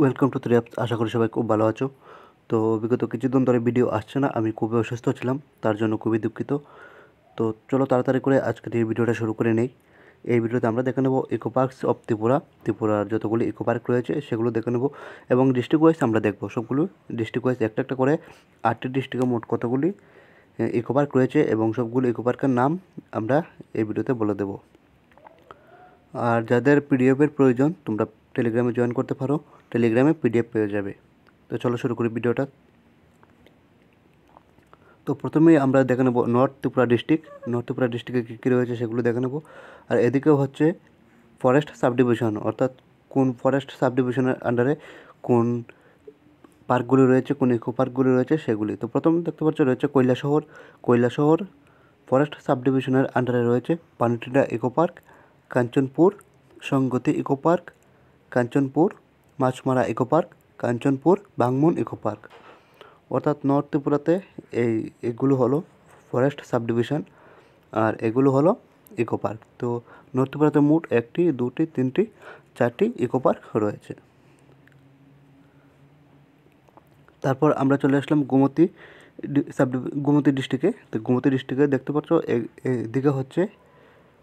welcome to three apps আশা করি সবাই খুব ভালো আছো তো বিগত কিছুদিন ধরে ভিডিও আসছে না আমি খুবই অসুস্থ ছিলাম তার জন্য খুবই দুঃখিত তো চলো তাড়াতাড়ি করে আজকের এই ভিডিওটা শুরু করে নেই এই ভিডিওতে আমরা দেখে নেব ইকো পার্কস অফ ত্রিপুরা ত্রিপুরার যতগুলি ইকো পার্ক রয়েছে সেগুলো দেখে নেব এবং ডিস্ট্রিক্ট ওয়াইজ আমরা দেখব সবগুলো ডিস্ট্রিক্ট ওয়াইজ একটা একটা করে আটটি ডিস্ট্রিক্টে মোট কতগুলি ইকো পার্ক রয়েছে এবং সবগুলো ইকো পার্কের নাম আমরা এই ভিডিওতে বলে দেব আর যাদের পিডিএফের প্রয়োজন তোমরা টেলিগ্রামে জয়েন করতে পারো টেলিগ্রামে পিডিএফ পেয়ে যাবে তো চলো শুরু করি ভিডিওটা তো প্রথমেই আমরা দেখে নেবো north Tripura district north Tripura ডিস্ট্রিক্টে কী কী রয়েছে সেগুলো দেখে নেবো আর এদিকেও হচ্ছে ফরেস্ট সাবডিভিশন অর্থাৎ কোন ফরেস্ট সাবডিভিশনের আন্ডারে কোন পার্কগুলি রয়েছে কোন ইকো পার্কগুলি রয়েছে সেগুলি তো প্রথম দেখতে পাচ্ছ রয়েছে কৈলাসহর কৈলাসহর ফরেস্ট সাবডিভিশনের আন্ডারে রয়েছে পানিটিডা eco park Kanchanpur Sangati eco park Kanchanpur Machmara eco park Kanchanpur Bangmun eco park অর্থাৎ নর্থ ত্রিপুরাতে এই এগুলো হলো ফরেস্ট সাব ডিভিশন আর এগুলো হলো ইকো পার্ক তো নর্থ ত্রিপুরাতে মোট একটি দুটি তিনটি চারটি ইকো পার্ক রয়েছে তারপর আমরা চলে আসলাম গোমতি সাব গোমতী ডিস্ট্রিক্টে তো গোমতি ডিস্ট্রিক্টে দেখতে পাচ্ছ এদিকে হচ্ছে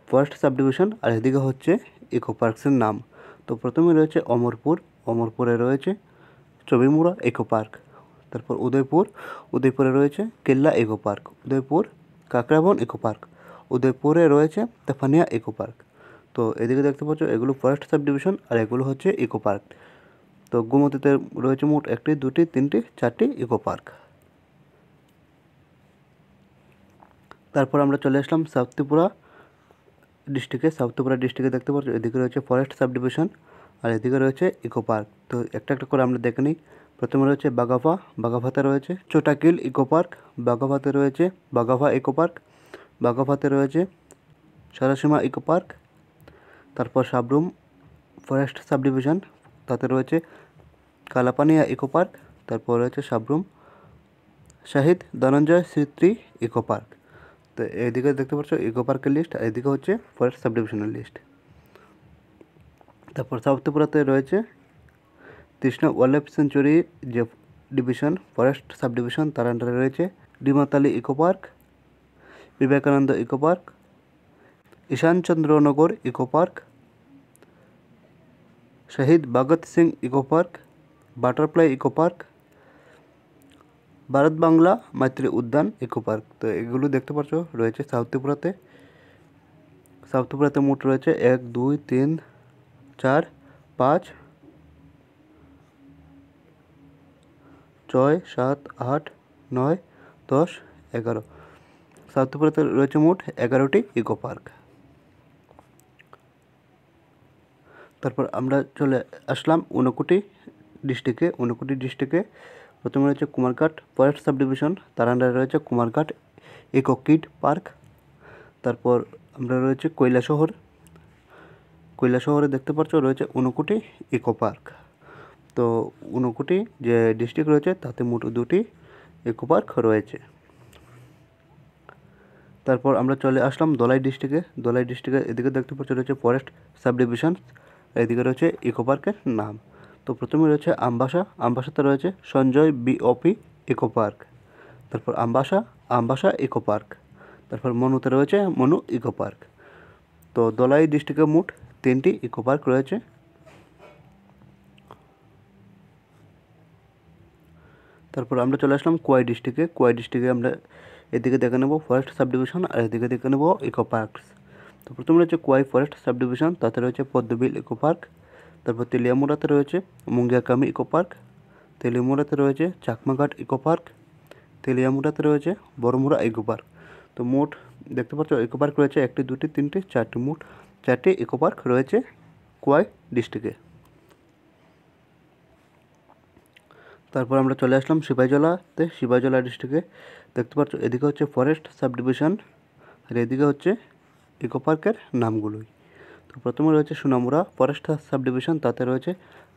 ফরেস্ট সাব ডিভিশন আর এদিকে হচ্ছে ইকো পার্কসের নাম তো প্রথমে রয়েছে অমরপুর অমরপুরে রয়েছে চবিমুড়া ইকো পার্ক তারপর উদয়পুর উদয়পুরে রয়েছে Killa eco park Udaipur Kakraban eco park উদয়পুরে রয়েছে তেফানিয়া ইকো পার্ক তো এদিকে দেখতে পাচ্ছ এগুলো ফরেস্ট সাব ডিভিশন আর এগুলো হচ্ছে ইকো পার্ক তো গুমতিতে রয়েছে মোট একটি দুটি তিনটি চারটি ইকো পার্ক তারপর আমরা চলে আসলাম সাউথ ত্রিপুরা ডিস্ট্রিক্টে সাউথ ত্রিপুরা ডিস্ট্রিক্টে দেখতে পাচ্ছ এদিকে রয়েছে ফরেস্ট সাব ডিভিশন আর এদিকে রয়েছে ইকো পার্ক তো একটা একটা করে আমরা দেখে নিই প্রথমে রয়েছে বাগাফা বাগাফাতে রয়েছে চোটাকিল ইকো পার্ক বাগাফাতে রয়েছে বাগাফা ইকো পার্ক বাগাফাতে রয়েছে সরাসীমা ইকো পার্ক তারপর সাবরুম ফরেস্ট সাব ডিভিশন তাতে রয়েছে কালাপানিয়া ইকো পার্ক তারপর রয়েছে সাবরুম শাহিদ ধনঞ্জয় স্মৃতি ইকো পার্ক তো এদিকে দেখতে পাচ্ছ ইকো পার্কের লিস্ট আর এদিকে হচ্ছে ফরেস্ট সাব ডিভিশনের লিস্ট তারপর সাউথপুরাতে রয়েছে তৃষ্ণা ওয়াইল্ড লাইফ সেঞ্চুরি যে ডিভিশন ফরেস্ট সাব ডিভিশন তার আন্ডারে রয়েছে Dimatali eco park Vivekananda eco park Ishanchandranagar eco park Shahid Bhagat Singh eco park butterfly eco park Bharat Bangla Matri Udyan eco park তো এগুলো দেখতে পাচ্ছ রয়েছে সাউথ ত্রিপুরাতে সাউথ ত্রিপুরাতে মোট রয়েছে এক দুই তিন চার পাঁচ ছয় সাত আট নয় দশ এগারো সাউথপুরে রয়েছে মোট এগারোটি ইকো পার্ক তারপর আমরা চলে আসলাম ঊনকোটি ডিস্ট্রিক্টে ঊনকোটি ডিস্ট্রিক্টে প্রথমে রয়েছে কুমারঘাট ফরেস্ট সাব ডিভিশন তার আন্ডারে রয়েছে কুমারঘাট ইকো কিড পার্ক তারপর আমরা রয়েছে কৈলাসহর কৈলা শহরে দেখতে পাচ্ছ রয়েছে উনকোটি ইকো পার্ক তো উনকোটি যে ডিস্ট্রিক্ট রয়েছে তাতে মোট দুটি ইকো পার্ক রয়েছে তারপর আমরা চলে আসলাম দলাই ডিস্ট্রিক্টে দলাই ডিস্ট্রিক্টে এদিকে দেখতে পাচ্ছ রয়েছে ফরেস্ট সাব ডিভিশন এদিকে রয়েছে ইকো পার্কের নাম তো প্রথমে রয়েছে আমবাসা আমবাসাতে রয়েছে সঞ্জয় বিওপি ইকো পার্ক তারপর আমবাসা আমবাসা ইকো পার্ক তারপর মনুতে রয়েছে মনু ইকো পার্ক তো দলাই ডিস্ট্রিক্টে মোট তিনটি ইকো পার্ক রয়েছে তারপর আমরা চলে আসলাম কোয়াই ডিস্ট্রিক্টে কোয়াই ডিস্ট্রিক্টে আমরা এদিকে দেখে নেব ফরেস্ট সাব ডিভিশন আর এদিকে দেখে নেব ইকো পার্কস তো প্রথমে রয়েছে কোয়াই ফরেস্ট সাব ডিভিশন তাতে রয়েছে পদ্মবিল ইকো পার্ক তারপর তেলিয়ামুরাতে রয়েছে মুঙ্গিয়াকামি ইকো পার্ক তেলিয়ামুড়াতে রয়েছে চাকমাঘাট ইকো পার্ক তেলিয়ামুরাতে রয়েছে বড়মুড়া ইকো পার্ক তো মোট দেখতে পাচ্ছ ইকো পার্ক রয়েছে একটি দুটি তিনটি চারটি মোট চারটি ইকো পার্ক রয়েছে কোয়াই ডিস্ট্রিক্টে তারপর আমরা চলে আসলাম শিবাইজলাতে শিবাইজলা ডিস্ট্রিক্টে দেখতে পাচ্ছ এদিকে হচ্ছে ফরেস্ট সাব ডিভিশন আর এদিকে হচ্ছে ইকো পার্কের নামগুলোই তো প্রথমে রয়েছে সুনামুরা ফরেস্ট সাব ডিভিশন তাতে রয়েছে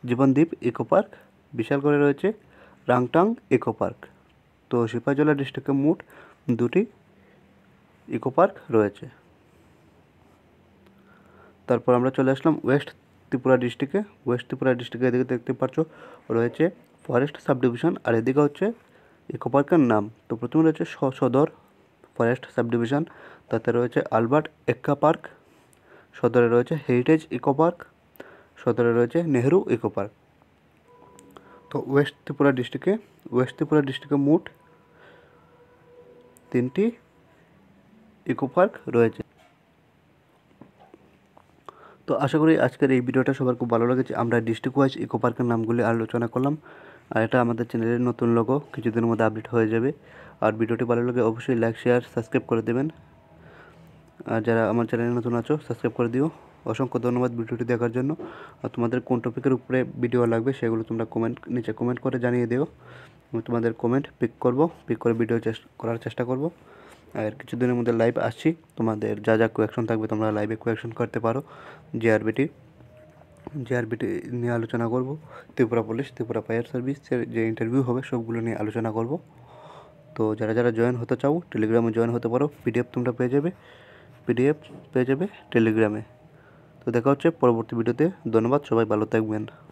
জীবনদ্বীপ ইকো পার্ক বিশাল করে রয়েছে রাংটাং ইকো পার্ক তো শিবাইজলা ডিস্ট্রিক্টে মোট দুটি ইকো পার্ক রয়েছে তারপর আমরা চলে আসলাম ওয়েস্ট ত্রিপুরা ডিস্ট্রিক্টে ওয়েস্ট ত্রিপুরা ডিস্ট্রিক্টে এদিকে দেখতে পাচ্ছ রয়েছে ফরেস্ট সাব ডিভিশন আর এদিকে হচ্ছে ইকো পার্কের নাম তো প্রথমে রয়েছে সদর ফরেস্ট সাব ডিভিশন তাতে রয়েছে আলবার্ট এক্কা পার্ক সদরে রয়েছে হেরিটেজ ইকো পার্ক সদরে রয়েছে নেহরু ইকো পার্ক তো ওয়েস্ট ত্রিপুরা ডিস্ট্রিক্টে ওয়েস্ট ত্রিপুরা ডিস্ট্রিক্টে মোট তিনটি ইকোপার্ক রয়েছে তো আশা করি আজকের এই ভিডিওটা সবার খুব ভালো লেগেছে আমরা ডিস্ট্রিক্ট ওয়াইজ ইকো পার্কের নামগুলি আলোচনা করলাম আর এটা আমাদের চ্যানেলের নতুন লোগো কিছুদিনের মধ্যে আপডেট হয়ে যাবে আর ভিডিওটি ভালো লাগে অবশ্যই লাইক শেয়ার সাবস্ক্রাইব করে দেবেন আর যারা আমার চ্যানেলে নতুন আছো সাবস্ক্রাইব করে দিও অসংখ্য ধন্যবাদ ভিডিওটি দেখার জন্য আর তোমাদের কোন টপিকের উপরে ভিডিও লাগবে সেগুলো তোমরা কমেন্ট নিচে কমেন্ট করে জানিয়ে দিও আমি তোমাদের কমেন্ট পিক করব পিক করে ভিডিও করার চেষ্টা করবো আর কিছুদিনের মধ্যে লাইভ আসছি তোমাদের যা যা কোয়েকশন থাকবে তোমরা লাইভে কোয়েকশন করতে পারো জিআরবিটি জিআরবিটি নিয়ে আলোচনা করব ত্রিপুরা পুলিশ ত্রিপুরা ফায়ার সার্ভিসের যে ইন্টারভিউ হবে সবগুলো নিয়ে আলোচনা করব তো যারা যারা জয়েন হতে চাও টেলিগ্রামে জয়েন হতে পারো পিডিএফ তোমরা পেয়ে যাবে পিডিএফ পেয়ে যাবে টেলিগ্রামে তো দেখা হচ্ছে পরবর্তী ভিডিওতে ধন্যবাদ সবাই ভালো থাকবেন